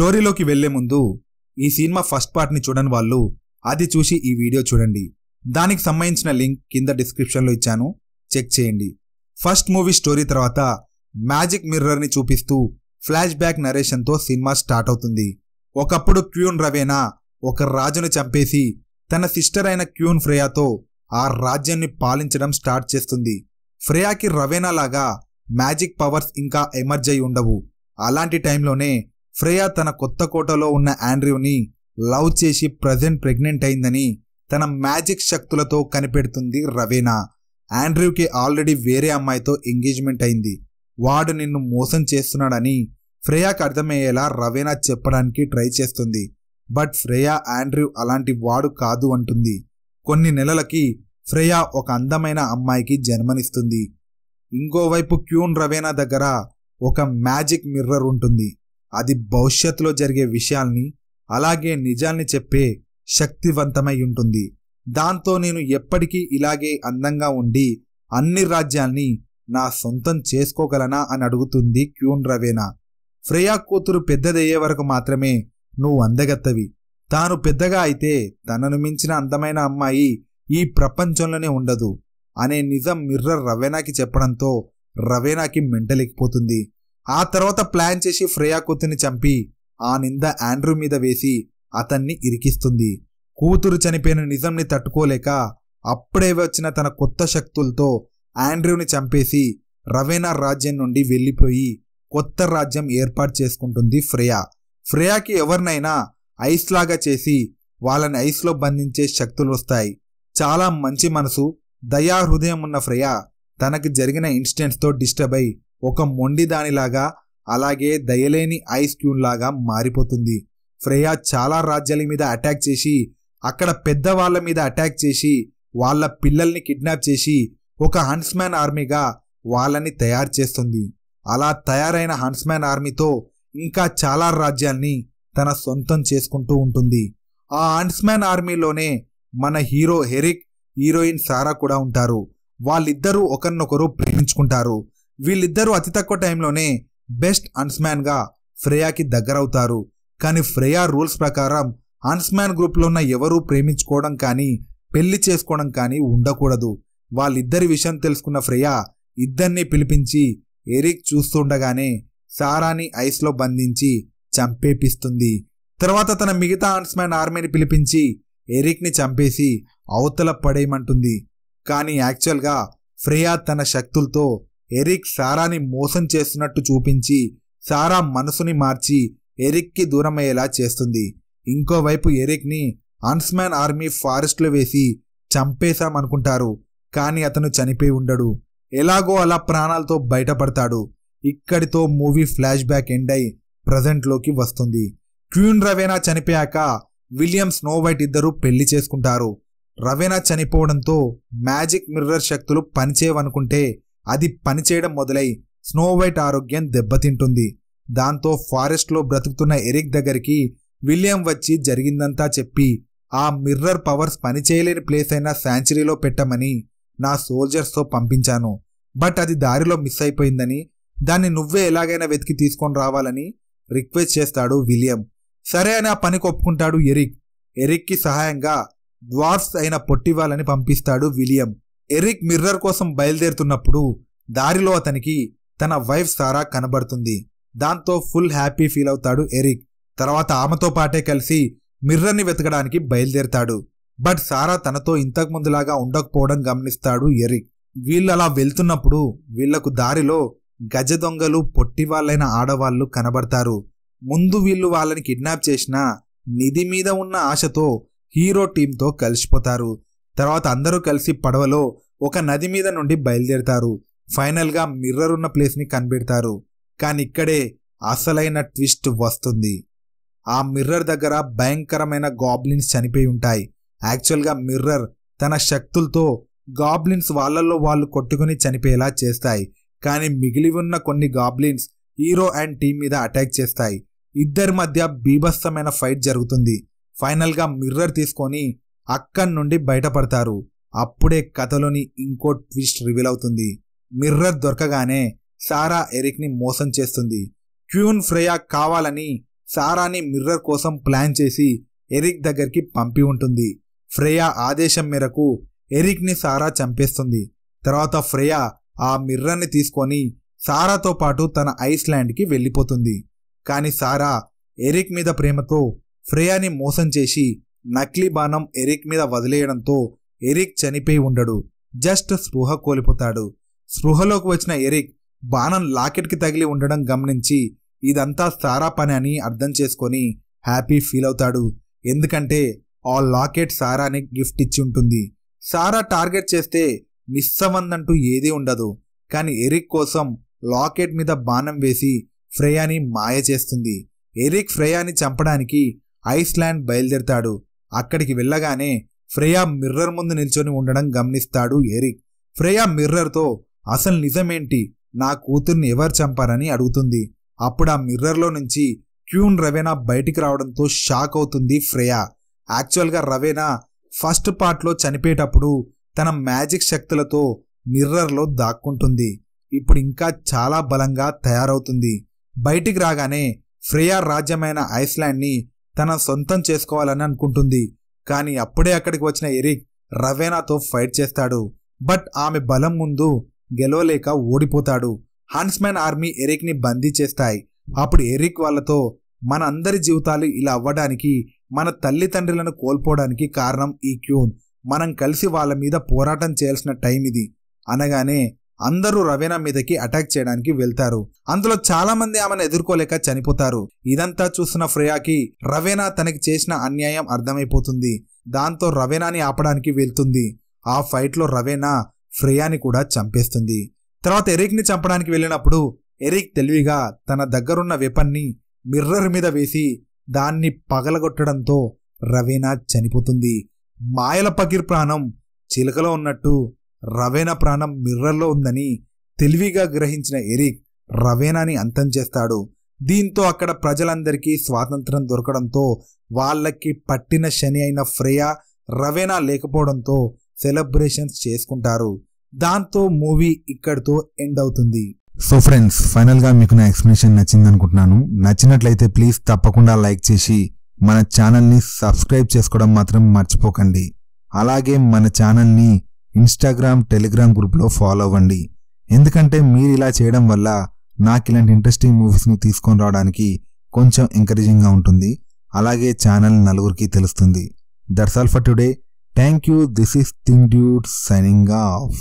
స్టోరీలోకి వెళ్లే ముందు ఈ సినిమా ఫస్ట్ పార్ట్ని చూడని వాళ్ళు అది చూసి ఈ వీడియో చూడండి దానికి సంబంధించిన లింక్ కింద డిస్క్రిప్షన్లో ఇచ్చాను చెక్ చేయండి ఫస్ట్ మూవీ స్టోరీ తర్వాత మ్యాజిక్ మిర్రర్ని చూపిస్తూ ఫ్లాష్ బ్యాక్ నరేషన్తో సినిమా స్టార్ట్ అవుతుంది ఒకప్పుడు క్యూన్ రవేనా ఒక రాజును చంపేసి తన సిస్టర్ అయిన క్యూన్ ఫ్రేయాతో ఆ రాజ్యాన్ని పాలించడం స్టార్ట్ చేస్తుంది ఫ్రేయాకి రవేనా లాగా మ్యాజిక్ పవర్స్ ఇంకా ఎమర్జ్ అయి ఉండవు అలాంటి టైంలోనే ఫ్రేయా తన కొత్త కోటలో ఉన్న ఆండ్రూని లవ్ చేసి ప్రజెంట్ ప్రెగ్నెంట్ అయిందని తన మ్యాజిక్ శక్తులతో కనిపెడుతుంది రవీనా ఆండ్రూకి ఆల్రెడీ వేరే అమ్మాయితో ఎంగేజ్మెంట్ అయింది వాడు నిన్ను మోసం చేస్తున్నాడని ఫ్రేయాకు అర్థమయ్యేలా రవీనా చెప్పడానికి ట్రై చేస్తుంది బట్ ఫ్రేయా ఆండ్రూ అలాంటి వాడు కాదు అంటుంది కొన్ని నెలలకి ఫ్రేయా ఒక అందమైన అమ్మాయికి జన్మనిస్తుంది ఇంకోవైపు క్యూన్ రవీనా దగ్గర ఒక మ్యాజిక్ మిర్రర్ ఉంటుంది అది భవిష్యత్తులో జరిగే విషయాల్ని అలాగే నిజాల్ని చెప్పే శక్తివంతమై ఉంటుంది దాంతో నేను ఎప్పటికీ ఇలాగే అందంగా ఉండి అన్ని రాజ్యాల్ని నా సొంతం చేసుకోగలనా అని అడుగుతుంది క్యూన్ రవేనా ఫ్రేయా కూతురు పెద్దదయ్యే వరకు మాత్రమే నువ్వు అందగత్తవి తాను పెద్దగా అయితే తనను మించిన అందమైన అమ్మాయి ఈ ప్రపంచంలోనే ఉండదు అనే నిజం మిర్రర్ రవేనాకి చెప్పడంతో రవేనాకి మెంటలెక్కిపోతుంది ఆ తర్వాత ప్లాన్ చేసి ఫ్రేయా కూతుర్ని చంపి ఆ నింద ఆండ్రూ మీద వేసి అతన్ని ఇరికిస్తుంది కూతురు చనిపోయిన నిజంని తట్టుకోలేక అప్పుడే వచ్చిన తన కొత్త శక్తులతో ఆండ్రూని చంపేసి రవేనా రాజ్యం నుండి వెళ్ళిపోయి కొత్త రాజ్యం ఏర్పాటు చేసుకుంటుంది ఫ్రేయా ఫ్రేయాకి ఎవరినైనా ఐస్ లాగా చేసి వాళ్ళని ఐస్లో బంధించే శక్తులు వస్తాయి చాలా మంచి మనసు దయా హృదయం ఉన్న ఫ్రేయా తనకు జరిగిన ఇన్సిడెంట్స్తో డిస్టర్బ్ అయి ఒక మొండి దానిలాగా అలాగే దయలేని ఐస్ క్యూన్ లాగా మారిపోతుంది ఫ్రేయా చాలా రాజ్యాల మీద అటాక్ చేసి అక్కడ పెద్దవాళ్ళ మీద అటాక్ చేసి వాళ్ళ పిల్లల్ని కిడ్నాప్ చేసి ఒక హన్స్మ్యాన్ ఆర్మీగా వాళ్ళని తయారు చేస్తుంది అలా తయారైన హన్స్మ్యాన్ ఆర్మీతో ఇంకా చాలా రాజ్యాల్ని తన సొంతం చేసుకుంటూ ఉంటుంది ఆ హన్స్మ్యాన్ ఆర్మీలోనే మన హీరో హెరిక్ హీరోయిన్ సారా కూడా ఉంటారు వాళ్ళిద్దరూ ఒకరినొకరు ప్రేమించుకుంటారు వీళ్ళిద్దరూ అతి తక్కువ టైంలోనే బెస్ట్ అన్స్మ్యాన్గా ఫ్రేయాకి దగ్గరవుతారు కానీ ఫ్రేయా రూల్స్ ప్రకారం అన్స్మ్యాన్ గ్రూప్లో ఉన్న ఎవరూ ప్రేమించుకోవడం కానీ పెళ్లి చేసుకోవడం కానీ ఉండకూడదు వాళ్ళిద్దరి విషయం తెలుసుకున్న ఫ్రేయా ఇద్దరిని పిలిపించి ఎరిక్ చూస్తుండగానే సారాని ఐస్లో బంధించి చంపేపిస్తుంది తర్వాత తన మిగతా ఆన్స్మ్యాన్ ఆర్మీని పిలిపించి ఎరిక్ని చంపేసి అవతల పడేయమంటుంది కానీ యాక్చువల్గా ఫ్రేయా తన శక్తులతో ఎరిక్ సారాని మోసం చేస్తున్నట్టు చూపించి సారా మనసుని మార్చి ఎరిక్కి దూరమయ్యేలా చేస్తుంది ఇంకోవైపు ఎరిక్ని అన్స్మాన్ ఆర్మీ ఫారెస్ట్లో వేసి చంపేశామనుకుంటారు కానీ అతను చనిపోయి ఉండడు ఎలాగో అలా ప్రాణాలతో బయటపడతాడు ఇక్కడితో మూవీ ఫ్లాష్ బ్యాక్ ఎండ్ అయి ప్రజెంట్లోకి వస్తుంది క్వీన్ రవేనా చనిపోయాక విలియం స్నో వైట్ ఇద్దరు పెళ్లి చేసుకుంటారు రవేనా చనిపోవడంతో మ్యాజిక్ మిర్రర్ శక్తులు పనిచేయవనుకుంటే అది పనిచేయడం మొదలై స్నో వైట్ ఆరోగ్యం దెబ్బతింటుంది దాంతో ఫారెస్ట్లో బ్రతుకుతున్న ఎరిక్ దగ్గరికి విలియం వచ్చి జరిగిందంతా చెప్పి ఆ మిర్రర్ పవర్స్ పనిచేయలేని ప్లేస్ అయిన శాంచురీలో పెట్టమని నా సోల్జర్స్తో పంపించాను బట్ అది దారిలో మిస్ అయిపోయిందని దాన్ని నువ్వే ఎలాగైనా వెతికి తీసుకొని రావాలని రిక్వెస్ట్ చేస్తాడు విలియం సరే అని ఆ పని ఒప్పుకుంటాడు ఎరిక్ ఎరిక్కి సహాయంగా డ్వార్స్ అయిన పొట్టివాలని పంపిస్తాడు విలియం ఎరిక్ మిర్రర్ కోసం బయలుదేరుతున్నప్పుడు దారిలో అతనికి తన వైఫ్ సారా కనబడుతుంది దాంతో ఫుల్ హ్యాపీ ఫీల్ అవుతాడు ఎరిక్ తర్వాత ఆమెతో పాటే కలిసి మిర్రర్ని వెతకడానికి బయలుదేరుతాడు బట్ సారా తనతో ఇంతకు ముందులాగా ఉండకపోవడం గమనిస్తాడు ఎరిక్ వీళ్ళు అలా వెళ్తున్నప్పుడు వీళ్లకు దారిలో గజ దొంగలు పొట్టి వాళ్ళైన ఆడవాళ్ళు కనబడతారు ముందు వీళ్ళు వాళ్ళని కిడ్నాప్ చేసిన నిధి మీద ఉన్న ఆశతో హీరో టీంతో కలిసిపోతారు తర్వాత అందరూ కలిసి పడవలో ఒక నది మీద నుండి బయలుదేరతారు ఫైనల్గా మిర్రర్ ఉన్న ప్లేస్ని కనిపెడతారు కానీ ఇక్కడే అసలైన ట్విస్ట్ వస్తుంది ఆ మిర్రర్ దగ్గర భయంకరమైన గాబ్లిన్స్ చనిపోయి ఉంటాయి యాక్చువల్గా మిర్రర్ తన శక్తులతో గాబ్లిన్స్ వాళ్ళల్లో వాళ్ళు కొట్టుకుని చనిపోయేలా చేస్తాయి కానీ మిగిలి ఉన్న కొన్ని గాబ్లిన్స్ హీరో అండ్ టీం మీద అటాక్ చేస్తాయి ఇద్దరి మధ్య బీభత్సమైన ఫైట్ జరుగుతుంది ఫైనల్గా మిర్రర్ తీసుకొని అక్కడి నుండి బయటపడతారు అప్పుడే కథలోని ఇంకో ట్విస్ట్ రివీల్ అవుతుంది మిర్రర్ దొరకగానే సారా ఎరిక్ని మోసం చేస్తుంది క్యూన్ ఫ్రేయా కావాలని సారాని మిర్రర్ కోసం ప్లాన్ చేసి ఎరిక్ దగ్గరికి పంపి ఉంటుంది ఫ్రేయా ఆదేశం మేరకు ఎరిక్ని సారా చంపేస్తుంది తర్వాత ఫ్రేయా ఆ మిర్రర్ని తీసుకొని సారాతో పాటు తన ఐస్లాండ్కి వెళ్ళిపోతుంది కానీ సారా ఎరిక్ మీద ప్రేమతో ఫ్రేయాని మోసం చేసి నకిలీ బాణం ఎరిక్ మీద వదిలేయడంతో ఎరిక్ చనిపోయి ఉండడు జస్ట్ స్పృహ కోల్పోతాడు స్పృహలోకి వచ్చిన ఎరిక్ బాణం లాకెట్కి తగిలి ఉండడం గమనించి ఇదంతా సారా పని అని అర్థం చేసుకొని హ్యాపీ ఫీల్ అవుతాడు ఎందుకంటే ఆ లాకెట్ సారాని గిఫ్ట్ ఇచ్చి ఉంటుంది సారా టార్గెట్ చేస్తే మిస్ అవ్వందంటూ ఏదీ ఉండదు కానీ ఎరిక్ కోసం లాకెట్ మీద బాణం వేసి ఫ్రేయాని మాయ చేస్తుంది ఎరిక్ ఫ్రేయాని చంపడానికి ఐస్లాండ్ బయలుదేరతాడు అక్కడికి వెళ్ళగానే ఫ్రేయా మిర్రర్ ముందు నిల్చొని ఉండడం గమనిస్తాడు ఎరిక్ ఫ్రేయా మిర్రర్తో అసలు నిజమేంటి నా కూతుర్ని ఎవరు చంపారని అడుగుతుంది అప్పుడు ఆ మిర్రర్లో నుంచి క్యూన్ రవేనా బయటికి రావడంతో షాక్ అవుతుంది ఫ్రేయా యాక్చువల్గా రవేనా ఫస్ట్ పార్ట్లో చనిపోయేటప్పుడు తన మ్యాజిక్ శక్తులతో మిర్రర్లో దాక్కుంటుంది ఇప్పుడు ఇంకా చాలా బలంగా తయారవుతుంది బయటికి రాగానే ఫ్రేయా రాజ్యమైన ఐస్లాండ్ని తన సొంతం చేసుకోవాలని అనుకుంటుంది కానీ అప్పుడే అక్కడికి వచ్చిన ఎరిక్ రవేనాతో ఫైట్ చేస్తాడు బట్ ఆమె బలం ముందు గెలవలేక ఓడిపోతాడు హన్స్మెన్ ఆర్మీ ఎరిక్ని బందీ చేస్తాయి అప్పుడు ఎరిక్ వాళ్ళతో మన అందరి జీవితాలు ఇలా అవ్వడానికి మన తల్లిదండ్రులను కోల్పోవడానికి కారణం ఈ క్యూన్ మనం కలిసి వాళ్ళ మీద పోరాటం చేయాల్సిన టైం ఇది అనగానే అందరూ రవీనా మీదకి అటాక్ చేయడానికి వెళ్తారు అందులో చాలా మంది ఆమెను ఎదుర్కోలేక చనిపోతారు ఇదంతా చూసిన ఫ్రేయాకి రవీనా తనకి చేసిన అన్యాయం అర్థమైపోతుంది దాంతో రవీనాని ఆపడానికి వెళ్తుంది ఆ ఫైట్లో రవీనా ఫ్రేయాని కూడా చంపేస్తుంది తర్వాత ఎరిక్ని చంపడానికి వెళ్ళినప్పుడు ఎరిక్ తెలివిగా తన దగ్గరున్న వెపన్ని మిర్రర్ మీద వేసి దాన్ని పగలగొట్టడంతో రవీనా చనిపోతుంది మాయల పకిర్ ప్రాణం చిలకలో ఉన్నట్టు రవేనా ప్రాణం మిర్రర్లో ఉందని తెలివిగా గ్రహించిన ఎరిక్ రవేనాని అంతం చేస్తాడు దీంతో అక్కడ ప్రజలందరికీ స్వాతంత్రం దొరకడంతో వాళ్ళకి పట్టిన శని అయిన ఫ్రేయా రవేనా లేకపోవడంతో సెలబ్రేషన్స్ చేసుకుంటారు దాంతో మూవీ ఇక్కడితో ఎండ్ అవుతుంది సో ఫ్రెండ్స్ ఫైనల్గా మీకు నా ఎక్స్ప్లెనేషన్ నచ్చింది అనుకుంటున్నాను నచ్చినట్లయితే ప్లీజ్ తప్పకుండా లైక్ చేసి మన ఛానల్ని సబ్స్క్రైబ్ చేసుకోవడం మాత్రం మర్చిపోకండి అలాగే మన ఛానల్ని ఇన్స్టాగ్రామ్ టెలిగ్రామ్ గ్రూప్లో ఫాలో అవ్వండి ఎందుకంటే మీరు ఇలా చేయడం వల్ల నాకు ఇలాంటి ఇంట్రెస్టింగ్ మూవీస్ని తీసుకొని రావడానికి కొంచెం ఎంకరేజింగ్గా ఉంటుంది అలాగే ఛానల్ నలుగురికి తెలుస్తుంది that's all for today thank you this is thing dude signing of